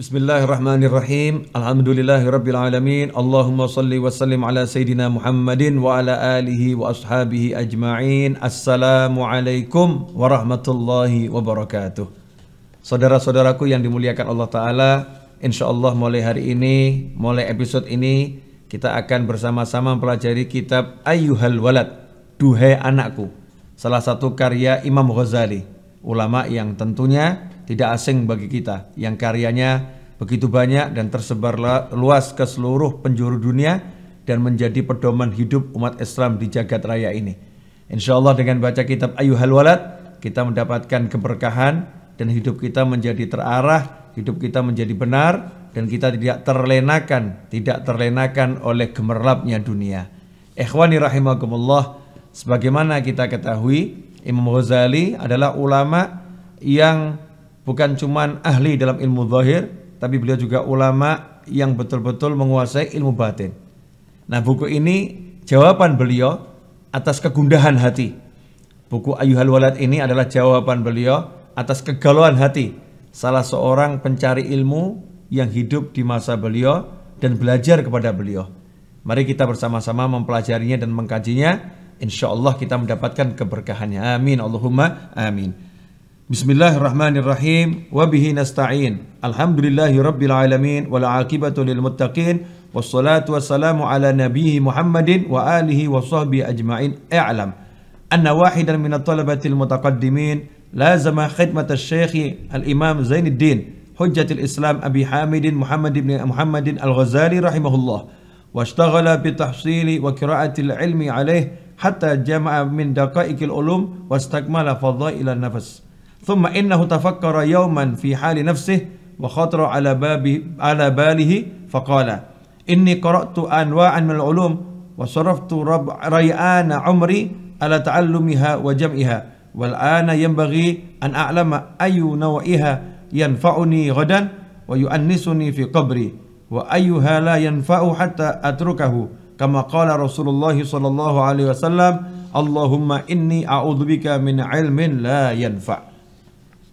Bismillahirrahmanirrahim. Alhamdulillahirrabbilalamin. Allahumma salli wa sallim ala Sayyidina Muhammadin wa ala alihi wa ashabihi ajma'in. Assalamualaikum warahmatullahi wabarakatuh. Saudara-saudaraku yang dimuliakan Allah Ta'ala, insya Allah mulai hari ini, mulai episode ini, kita akan bersama-sama mempelajari kitab Ayuhal Walad, Duhai Anakku. Salah satu karya Imam Ghazali, ulama yang tentunya tidak asing bagi kita yang karyanya begitu banyak dan tersebar luas ke seluruh penjuru dunia dan menjadi pedoman hidup umat Islam di jagat raya ini. Insya Allah dengan baca kitab Ayuhal Walad kita mendapatkan keberkahan dan hidup kita menjadi terarah, hidup kita menjadi benar dan kita tidak terlenakan, tidak terlenakan oleh gemerlapnya dunia. Ikhwani rahimakumullah, sebagaimana kita ketahui Imam Ghazali adalah ulama yang bukan cuman ahli dalam ilmu zahir tapi beliau juga ulama yang betul-betul menguasai ilmu batin. Nah, buku ini jawaban beliau atas kegundahan hati. Buku Ayuhal Walad ini adalah jawaban beliau atas kegalauan hati salah seorang pencari ilmu yang hidup di masa beliau dan belajar kepada beliau. Mari kita bersama-sama mempelajarinya dan mengkajinya. Insya Allah kita mendapatkan keberkahannya. Amin. Allahumma amin. بسم الله الرحمن الرحيم وبه نستعين الحمد لله رب العالمين والعاقبة للمتقين والصلاة والسلام على نبيه محمد وآله وصحبه أجمعين اعلم أن واحدا من الطلبة المتقدمين لازم خدمة الشيخ الإمام زين الدين حجة الإسلام أبي حامد محمد بن محمد الغزالي رحمه الله واشتغل بتحصيل وقراءة العلم عليه حتى جمع من دقائق العلوم واستكمل فضائل النفس ثم إنه تفكر يوما في حال نفسه وخطر على باب على باله فقال إني قرأت أنواعا من العلوم وصرفت رب ريآن عمري على تعلمها وجمعها والآن ينبغي أن أعلم أي نوعها ينفعني غدا ويؤنسني في قبري وأيها لا ينفع حتى أتركه كما قال رسول الله صلى الله عليه وسلم اللهم إني أعوذ بك من علم لا ينفع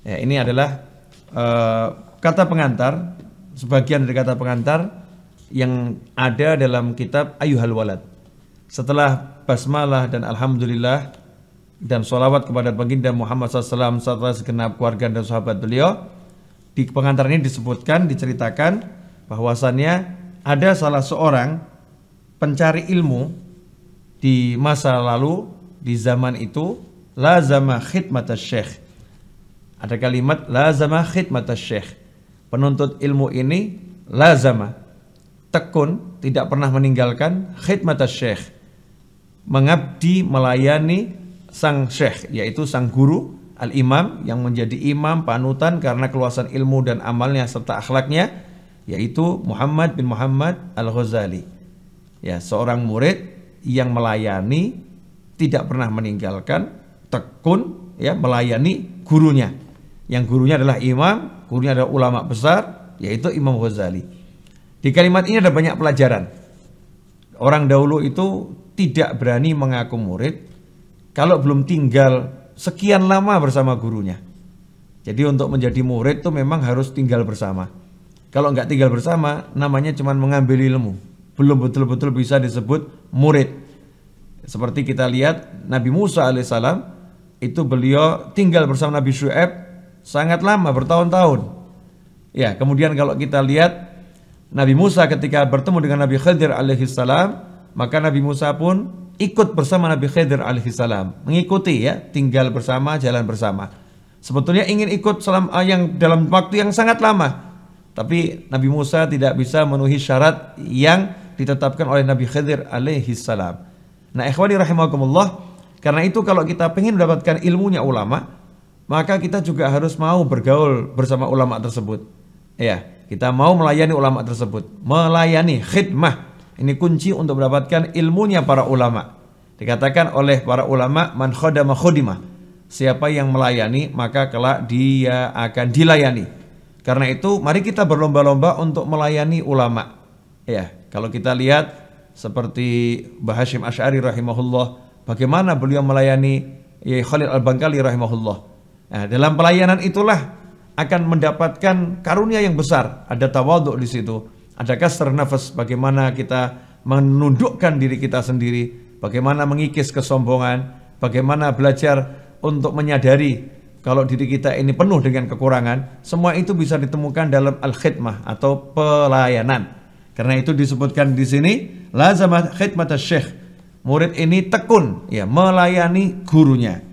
Ya, ini adalah uh, kata pengantar, sebagian dari kata pengantar yang ada dalam kitab Ayuhal Walad. Setelah basmalah dan alhamdulillah dan sholawat kepada baginda Muhammad SAW serta segenap keluarga dan sahabat beliau, di pengantar ini disebutkan, diceritakan bahwasannya ada salah seorang pencari ilmu di masa lalu di zaman itu la zaman khidmat syekh ada kalimat lazama khidmat syekh. Penuntut ilmu ini lazama tekun tidak pernah meninggalkan khidmat syekh. Mengabdi melayani sang syekh yaitu sang guru al-imam yang menjadi imam panutan karena keluasan ilmu dan amalnya serta akhlaknya yaitu Muhammad bin Muhammad Al-Ghazali. Ya, seorang murid yang melayani tidak pernah meninggalkan tekun ya melayani gurunya yang gurunya adalah imam, gurunya adalah ulama besar, yaitu Imam Ghazali. Di kalimat ini ada banyak pelajaran. Orang dahulu itu tidak berani mengaku murid kalau belum tinggal sekian lama bersama gurunya. Jadi untuk menjadi murid itu memang harus tinggal bersama. Kalau nggak tinggal bersama, namanya cuma mengambil ilmu. Belum betul-betul bisa disebut murid. Seperti kita lihat Nabi Musa alaihissalam itu beliau tinggal bersama Nabi Shu'ab sangat lama bertahun-tahun. Ya, kemudian kalau kita lihat Nabi Musa ketika bertemu dengan Nabi Khidir alaihissalam, maka Nabi Musa pun ikut bersama Nabi Khidir alaihissalam, mengikuti ya, tinggal bersama, jalan bersama. Sebetulnya ingin ikut salam eh, yang dalam waktu yang sangat lama, tapi Nabi Musa tidak bisa memenuhi syarat yang ditetapkan oleh Nabi Khidir alaihissalam. Nah, ikhwani rahimakumullah, karena itu kalau kita ingin mendapatkan ilmunya ulama, maka kita juga harus mau bergaul bersama ulama tersebut. Ya, kita mau melayani ulama tersebut, melayani khidmah. Ini kunci untuk mendapatkan ilmunya para ulama. Dikatakan oleh para ulama man khodama khodimah. Siapa yang melayani maka kelak dia akan dilayani. Karena itu mari kita berlomba-lomba untuk melayani ulama. Ya, kalau kita lihat seperti Bahashim Ash'ari rahimahullah, bagaimana beliau melayani Yai Khalil Al-Bangkali rahimahullah Nah, dalam pelayanan itulah akan mendapatkan karunia yang besar. Ada tawaduk di situ, ada kasar nafas, bagaimana kita menundukkan diri kita sendiri, bagaimana mengikis kesombongan, bagaimana belajar untuk menyadari kalau diri kita ini penuh dengan kekurangan, semua itu bisa ditemukan dalam al-khidmah atau pelayanan. Karena itu disebutkan di sini, lazamah khidmat syekh. Murid ini tekun ya melayani gurunya.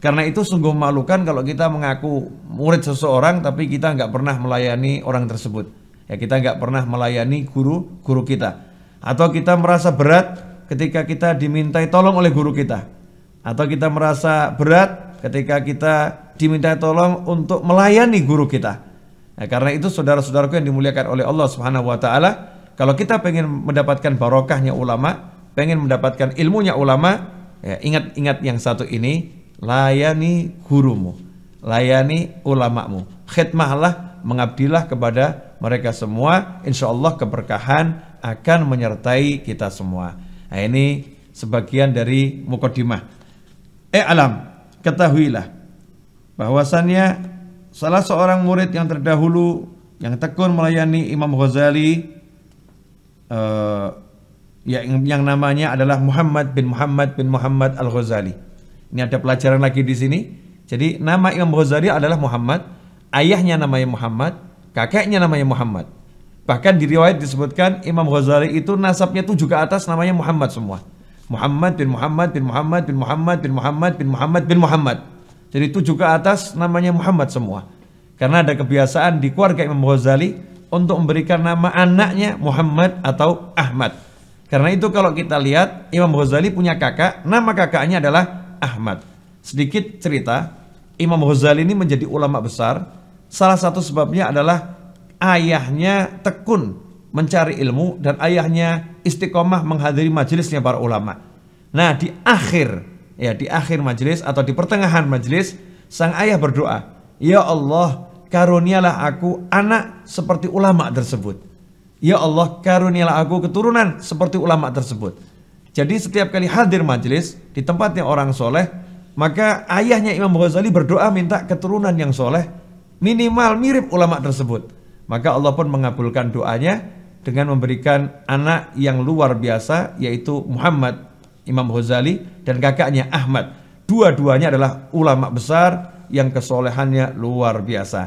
Karena itu sungguh memalukan kalau kita mengaku murid seseorang tapi kita nggak pernah melayani orang tersebut. Ya kita nggak pernah melayani guru guru kita. Atau kita merasa berat ketika kita dimintai tolong oleh guru kita. Atau kita merasa berat ketika kita dimintai tolong untuk melayani guru kita. Ya, karena itu saudara-saudaraku yang dimuliakan oleh Allah Subhanahu wa taala, kalau kita pengen mendapatkan barokahnya ulama, pengen mendapatkan ilmunya ulama, ya ingat-ingat yang satu ini, layani gurumu, layani ulamamu, khidmahlah, mengabdilah kepada mereka semua, insya Allah keberkahan akan menyertai kita semua. Nah ini sebagian dari mukodimah. Eh alam, ketahuilah bahwasannya salah seorang murid yang terdahulu yang tekun melayani Imam Ghazali eh, yang, yang namanya adalah Muhammad bin Muhammad bin Muhammad Al-Ghazali ini ada pelajaran lagi di sini. Jadi nama Imam Ghazali adalah Muhammad, ayahnya namanya Muhammad, kakeknya namanya Muhammad. Bahkan di riwayat disebutkan Imam Ghazali itu nasabnya tujuh juga atas namanya Muhammad semua. Muhammad bin Muhammad bin Muhammad bin Muhammad bin Muhammad bin Muhammad bin Muhammad. Jadi itu juga atas namanya Muhammad semua. Karena ada kebiasaan di keluarga Imam Ghazali untuk memberikan nama anaknya Muhammad atau Ahmad. Karena itu kalau kita lihat Imam Ghazali punya kakak, nama kakaknya adalah Ahmad. Sedikit cerita, Imam Ghazali ini menjadi ulama besar. Salah satu sebabnya adalah ayahnya tekun mencari ilmu dan ayahnya istiqomah menghadiri majelisnya para ulama. Nah, di akhir ya di akhir majelis atau di pertengahan majelis sang ayah berdoa, "Ya Allah, karunialah aku anak seperti ulama tersebut." Ya Allah, karunialah aku keturunan seperti ulama tersebut. Jadi setiap kali hadir majelis di tempatnya orang soleh, maka ayahnya Imam Ghazali berdoa minta keturunan yang soleh, minimal mirip ulama tersebut. Maka Allah pun mengabulkan doanya dengan memberikan anak yang luar biasa yaitu Muhammad Imam Ghazali dan kakaknya Ahmad. Dua-duanya adalah ulama besar yang kesolehannya luar biasa.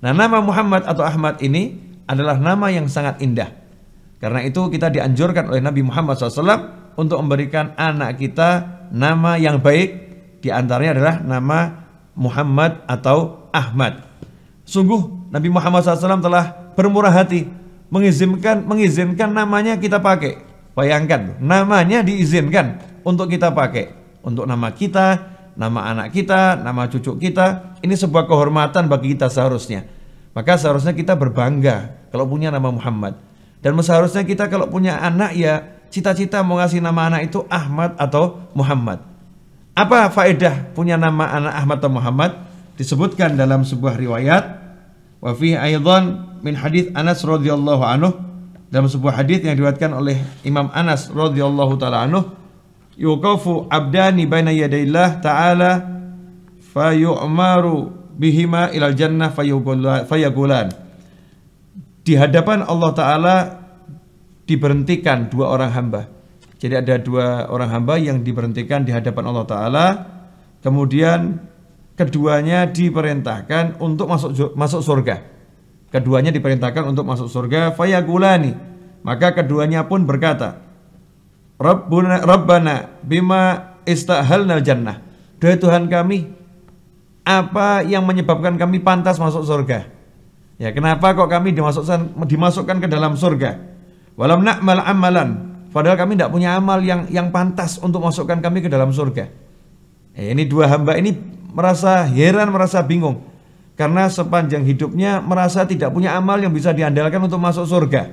Nah nama Muhammad atau Ahmad ini adalah nama yang sangat indah. Karena itu kita dianjurkan oleh Nabi Muhammad SAW untuk memberikan anak kita nama yang baik di antaranya adalah nama Muhammad atau Ahmad. Sungguh Nabi Muhammad SAW telah bermurah hati mengizinkan mengizinkan namanya kita pakai. Bayangkan namanya diizinkan untuk kita pakai untuk nama kita, nama anak kita, nama cucu kita. Ini sebuah kehormatan bagi kita seharusnya. Maka seharusnya kita berbangga kalau punya nama Muhammad. Dan seharusnya kita kalau punya anak ya cita-cita mau ngasih nama anak itu Ahmad atau Muhammad. Apa faedah punya nama anak Ahmad atau Muhammad? Disebutkan dalam sebuah riwayat wa fihi aydhan min hadith Anas radhiyallahu anhu dalam sebuah hadis yang diriwayatkan oleh Imam Anas radhiyallahu taala anhu Yukafu abdani baina yadaillah ta'ala fayu'maru bihima ilal jannah fayagulan di hadapan Allah taala diberhentikan dua orang hamba. Jadi ada dua orang hamba yang diberhentikan di hadapan Allah Ta'ala. Kemudian keduanya diperintahkan untuk masuk masuk surga. Keduanya diperintahkan untuk masuk surga. Fayagulani. Maka keduanya pun berkata, Rabbuna, Rabbana bima istahalnal jannah. Doa Tuhan kami, apa yang menyebabkan kami pantas masuk surga? Ya, kenapa kok kami dimasukkan dimasukkan ke dalam surga? Walam na'mal amalan. Padahal kami tidak punya amal yang yang pantas untuk masukkan kami ke dalam surga. Eh, ini dua hamba ini merasa heran, merasa bingung. Karena sepanjang hidupnya merasa tidak punya amal yang bisa diandalkan untuk masuk surga.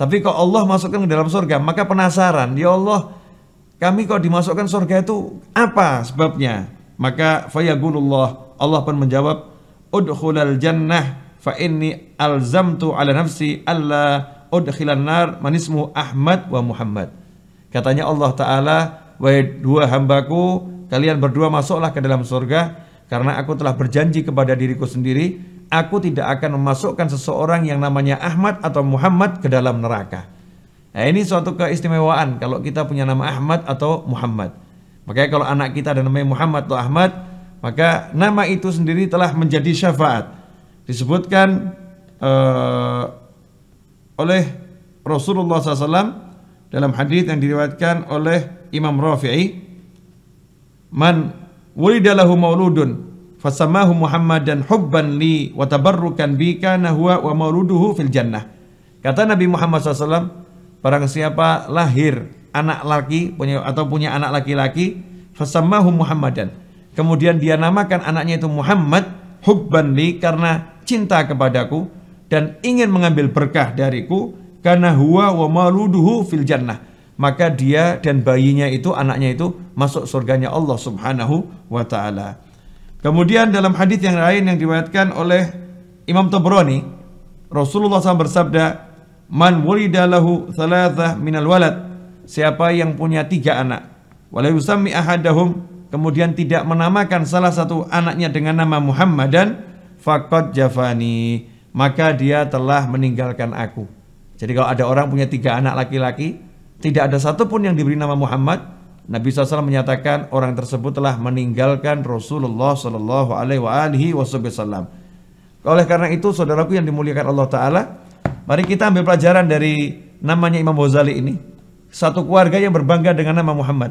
Tapi kok Allah masukkan ke dalam surga, maka penasaran. Ya Allah, kami kok dimasukkan surga itu apa sebabnya? Maka fayagulullah, Allah pun menjawab, Udkhulal jannah fa inni alzamtu ala nafsi Allah udkhilan nar manismu Ahmad wa Muhammad. Katanya Allah Ta'ala, wahai dua hambaku, kalian berdua masuklah ke dalam surga, karena aku telah berjanji kepada diriku sendiri, aku tidak akan memasukkan seseorang yang namanya Ahmad atau Muhammad ke dalam neraka. Nah, ini suatu keistimewaan kalau kita punya nama Ahmad atau Muhammad. Makanya kalau anak kita ada namanya Muhammad atau Ahmad, maka nama itu sendiri telah menjadi syafaat. Disebutkan eh, oleh Rasulullah SAW dalam hadis yang diriwayatkan oleh Imam Rafi'i man wulidalahu mauludun fasamahu Muhammadan hubban li wa tabarrukan bi kana huwa wa mauluduhu fil jannah. Kata Nabi Muhammad SAW, barang siapa lahir anak laki punya atau punya anak laki-laki, fasamahu Muhammadan. Kemudian dia namakan anaknya itu Muhammad hubban li karena cinta kepadaku dan ingin mengambil berkah dariku karena huwa wa maluduhu fil jannah maka dia dan bayinya itu anaknya itu masuk surganya Allah Subhanahu wa taala. Kemudian dalam hadis yang lain yang diriwayatkan oleh Imam Tabrani Rasulullah SAW bersabda Man wulida lahu thalathah minal walad Siapa yang punya tiga anak Walau ahadahum Kemudian tidak menamakan salah satu anaknya dengan nama Muhammad dan Fakot Jafani maka dia telah meninggalkan aku. Jadi kalau ada orang punya tiga anak laki-laki, tidak ada satupun yang diberi nama Muhammad, Nabi SAW menyatakan orang tersebut telah meninggalkan Rasulullah Shallallahu Alaihi Wasallam. Oleh karena itu, saudaraku yang dimuliakan Allah Taala, mari kita ambil pelajaran dari namanya Imam Ghazali ini. Satu keluarga yang berbangga dengan nama Muhammad.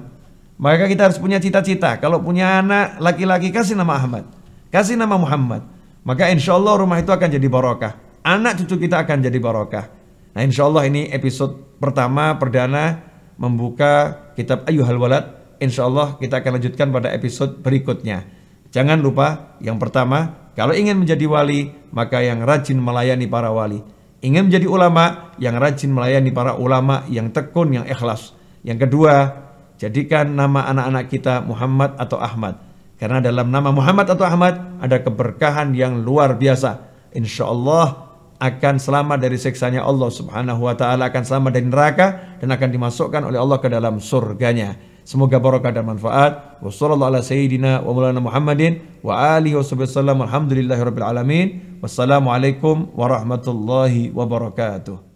Maka kita harus punya cita-cita. Kalau punya anak laki-laki kasih nama Ahmad, kasih nama Muhammad. Maka insya Allah rumah itu akan jadi barokah. Anak cucu kita akan jadi barokah. Nah insya Allah ini episode pertama, perdana, membuka kitab Ayuhal Walad. Insya Allah kita akan lanjutkan pada episode berikutnya. Jangan lupa yang pertama, kalau ingin menjadi wali, maka yang rajin melayani para wali. Ingin menjadi ulama, yang rajin melayani para ulama, yang tekun, yang ikhlas. Yang kedua, jadikan nama anak-anak kita Muhammad atau Ahmad. Karena dalam nama Muhammad atau Ahmad ada keberkahan yang luar biasa. Insya Allah akan selamat dari seksanya Allah subhanahu wa ta'ala akan selamat dari neraka dan akan dimasukkan oleh Allah ke dalam surganya. Semoga barokah dan manfaat. Wassalamualaikum warahmatullahi wabarakatuh.